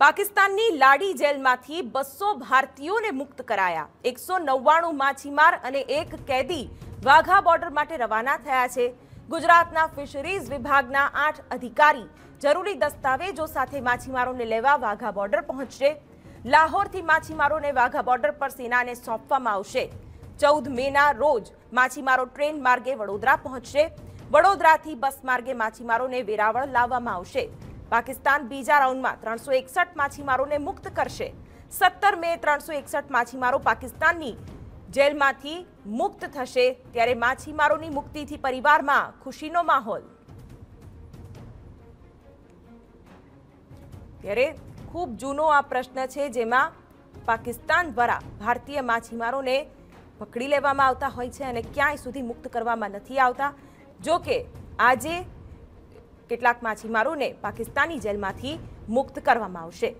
પાકિસ્તાનની લાડી જેલમાંથી બસો ભારતીયોને મુક્ત કરાયા એકસો નવ્વાણું માછીમાર અને એક કેદી વાઘા બોર્ડર માટે રવાના થયા છે ગુજરાતના ફિશરીઝ વિભાગના આઠ અધિકારી જરૂરી દસ્તાવેજો સાથે માછીમારોને લેવા વાઘા બોર્ડર પહોંચશે લાહોરથી માછીમારોને વાઘા બોર્ડર પર સેનાને સોંપવામાં આવશે ચૌદ મેના રોજ માછીમારો ટ્રેન માર્ગે વડોદરા પહોંચશે વડોદરાથી બસ માર્ગે માછીમારોને વેરાવળ લાવવામાં આવશે પાકિસ્તાન બીજા રાઉન્ડમાં ત્રણસો એકસઠ માછીમારોને મુક્ત કરશે સત્તર મે ત્રણસો એકસઠ માછીમારો પાકિસ્તાનની જેલમાંથી મુક્ત થશે ત્યારે માછીમારોની મુક્તિથી પરિવારમાં ખુશીનો માહોલ ત્યારે ખૂબ જૂનો આ પ્રશ્ન છે જેમાં પાકિસ્તાન દ્વારા ભારતીય માછીમારોને પકડી લેવામાં આવતા હોય છે અને ક્યાંય સુધી મુક્ત કરવામાં નથી આવતા જો કે આજે કેટલાક માછીમારોને પાકિસ્તાની જેલમાંથી મુક્ત કરવામાં આવશે